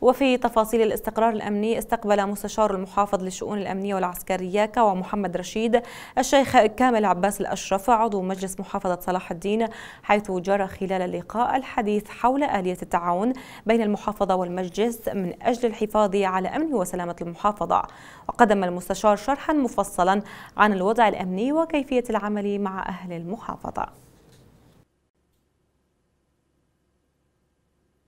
وفي تفاصيل الاستقرار الأمني استقبل مستشار المحافظ للشؤون الأمنية والعسكرية كوا محمد رشيد الشيخ كامل عباس الأشرف عضو مجلس محافظة صلاح الدين حيث جرى خلال اللقاء الحديث حول آلية التعاون بين المحافظة والمجلس من أجل الحفاظ على أمن وسلامة المحافظة وقدم المستشار شرحا مفصلا عن الوضع الأمني وكيفية العمل مع أهل المحافظة